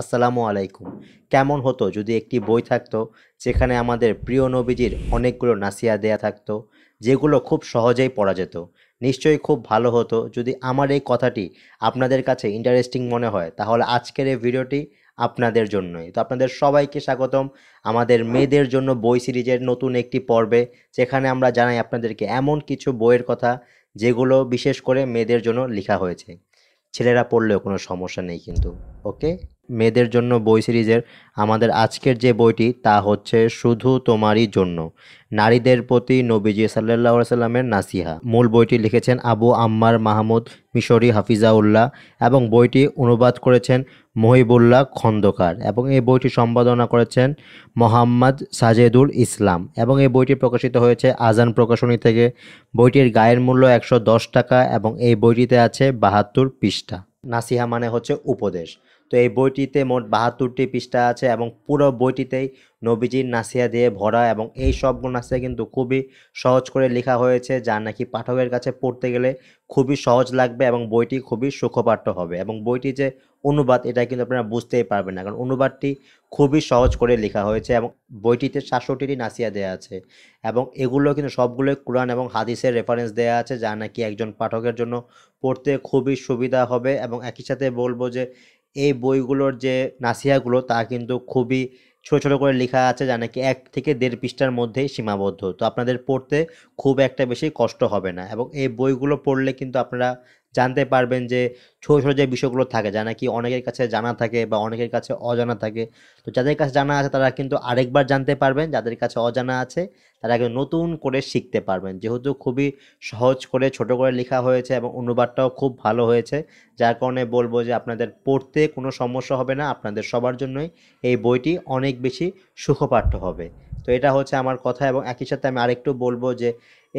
আসসালামু আলাইকুম কেমন হতো যদি একটি বই থাকতো যেখানে আমাদের প্রিয় নবীজির অনেকগুলো নাসিয়া দেয়া থাকতো যেগুলো খুব সহজেই পড়া যেত নিশ্চয়ই খুব ভালো হতো যদি আমার এই কথাটি আপনাদের কাছে ইন্টারেস্টিং মনে হয় তাহলে আজকের এই ভিডিওটি আপনাদের জন্যই তো আপনাদের সবাইকে স্বাগতম আমাদের মেয়েদের জন্য বই সিরিজের নতুন একটি পর্বে যেখানে আমরা জানাই আপনাদেরকে এমন কিছু বইয়ের কথা যেগুলো বিশেষ করে মেয়েদের জন্য লেখা হয়েছে ছেলেরা পড়লেও কোনো সমস্যা নেই কিন্তু ওকে মেয়েদের জন্য বই সিরিজের আমাদের আজকের যে বইটি তা হচ্ছে শুধু তোমারই জন্য নারীদের প্রতি নবীজি সাল্লাহ সাল্লামের নাসিহা মূল বইটি লিখেছেন আবু আম্মার মাহমুদ মিশরি হাফিজাউল্লাহ এবং বইটি অনুবাদ করেছেন মহিবুল্লাহ খন্দকার এবং এই বইটি সম্পাদনা করেছেন মোহাম্মদ সাজেদুল ইসলাম এবং এই বইটি প্রকাশিত হয়েছে আজান প্রকাশনী থেকে বইটির গায়ের মূল্য একশো টাকা এবং এই বইটিতে আছে বাহাত্তর পৃষ্ঠা নাসিহা মানে হচ্ছে উপদেশ তো এই বইটিতে মোট বাহাত্তরটি পৃষ্ঠা আছে এবং পুরো বইটিতেই নবীজির নাসিয়া দিয়ে ভরা এবং এই সবগুলো নাসিয়া কিন্তু খুবই সহজ করে লেখা হয়েছে যা নাকি পাঠকের কাছে পড়তে গেলে খুবই সহজ লাগবে এবং বইটি খুবই সুখপাঠ্য হবে এবং বইটি যে অনুবাদ এটা কিন্তু আপনারা বুঝতেই পারবেন না কারণ অনুবাদটি খুবই সহজ করে লেখা হয়েছে এবং বইটিতে সাতষট্টিটি নাসিয়া দেওয়া আছে এবং এগুলো কিন্তু সবগুলোই কোরআন এবং হাদিসের রেফারেন্স দেওয়া আছে যা নাকি একজন পাঠকের জন্য পড়তে খুবই সুবিধা হবে এবং একই সাথে বলবো যে এই বইগুলোর যে নাসিহাগুলো তা কিন্তু খুবই ছোটো ছোটো করে লেখা আছে যা নাকি এক থেকে দেড় পৃষ্ঠার মধ্যে সীমাবদ্ধ তো আপনাদের পড়তে খুব একটা বেশি কষ্ট হবে না এবং এই বইগুলো পড়লে কিন্তু আপনারা জানতে পারবেন যে ছোটো ছোটো যে বিষয়গুলো থাকে যা নাকি অনেকের কাছে জানা থাকে বা অনেকের কাছে অজানা থাকে তো যাদের কাছে জানা আছে তারা কিন্তু আরেকবার জানতে পারবেন যাদের কাছে অজানা আছে তারা কিন্তু নতুন করে শিখতে পারবেন যেহেতু খুবই সহজ করে ছোট করে লেখা হয়েছে এবং অনুবাদটাও খুব ভালো হয়েছে যার কারণে বলবো যে আপনাদের পড়তে কোনো সমস্যা হবে না আপনাদের সবার জন্যই এই বইটি অনেক বেশি সুখপাঠ্য হবে তো এটা হচ্ছে আমার কথা এবং একই সাথে আমি আরেকটু বলবো যে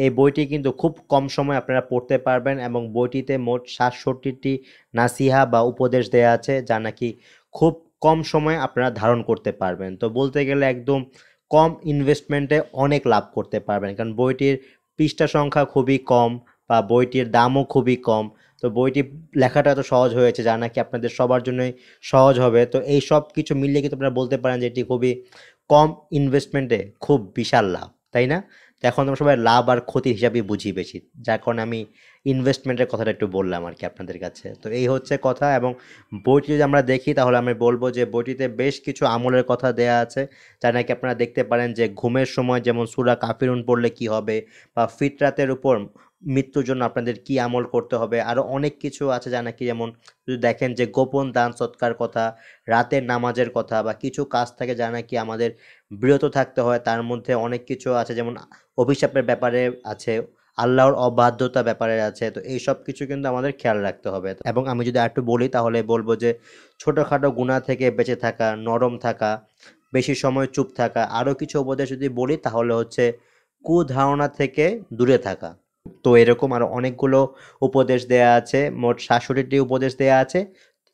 এই বইটি কিন্তু খুব কম সময় আপনারা পড়তে পারবেন এবং বইটিতে মোট সাতষট্টিটি নাসিহা বা উপদেশ দেয়া আছে যা নাকি খুব কম সময়ে আপনারা ধারণ করতে পারবেন তো বলতে গেলে একদম কম ইনভেস্টমেন্টে অনেক লাভ করতে পারবেন কারণ বইটির পৃষ্ঠা সংখ্যা খুবই কম বা বইটির দামও খুবই কম তো বইটি লেখাটা এত সহজ হয়েছে যা নাকি আপনাদের সবার জন্যই সহজ হবে তো এই সব কিছু মিলিয়ে কিন্তু আপনারা বলতে পারেন যে এটি খুবই কম ইনভেস্টমেন্টে খুব বিশাল লাভ তাই না তো এখন আমরা সবাই লাভ আর ক্ষতির হিসাবে বুঝি বেশি যার কারণে আমি ইনভেস্টমেন্টের কথাটা একটু বললাম আর কি আপনাদের কাছে তো এই হচ্ছে কথা এবং বইটি যদি আমরা দেখি তাহলে আমি বলবো যে বইটিতে বেশ কিছু আমলের কথা দেয়া আছে যা নাকি আপনারা দেখতে পারেন যে ঘুমের সময় যেমন সুরা কাফিরুন পড়লে কি হবে বা রাতের উপর মৃত্যুর জন্য আপনাদের কি আমল করতে হবে আরও অনেক কিছু আছে যা নাকি যেমন যদি দেখেন যে গোপন দান সৎকার কথা রাতের নামাজের কথা বা কিছু কাজ থাকে যা নাকি আমাদের বিরত থাকতে হয় তার মধ্যে অনেক কিছু আছে যেমন অভিশাপের ব্যাপারে আছে আল্লাহর অবাধ্যতা ব্যাপারে আছে তো এই সব কিছু কিন্তু আমাদের খেয়াল রাখতে হবে এবং আমি যদি একটু বলি তাহলে বলবো যে ছোটোখাটো গুণা থেকে বেঁচে থাকা নরম থাকা বেশি সময় চুপ থাকা আরও কিছু উপদেশ যদি বলি তাহলে হচ্ছে কুধারণা থেকে দূরে থাকা তো এরকম আরও অনেকগুলো উপদেশ দেয়া আছে মোট সাতষট্টিটি উপদেশ দেয়া আছে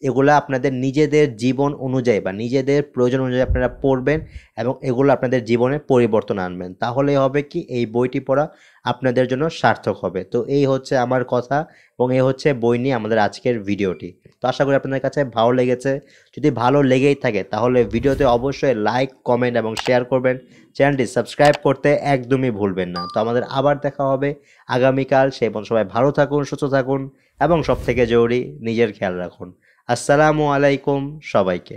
এগুলো আপনাদের নিজেদের জীবন অনুযায়ী বা নিজেদের প্রয়োজন অনুযায়ী আপনারা পড়বেন এবং এগুলো আপনাদের জীবনে পরিবর্তন আনবেন তাহলে হবে কি এই বইটি পড়া আপনাদের জন্য সার্থক হবে তো এই হচ্ছে আমার কথা এবং এই হচ্ছে বই নিয়ে আমাদের আজকের ভিডিওটি তো আশা করি আপনাদের কাছে ভালো লেগেছে যদি ভালো লেগেই থাকে তাহলে ভিডিওতে অবশ্যই লাইক কমেন্ট এবং শেয়ার করবেন চ্যানেলটি সাবস্ক্রাইব করতে একদমই ভুলবেন না তো আমাদের আবার দেখা হবে আগামীকাল সেই সবাই ভালো থাকুন সুস্থ থাকুন এবং সবথেকে জরুরি নিজের খেয়াল রাখুন আসসালামু আলাইকুম সবাইকে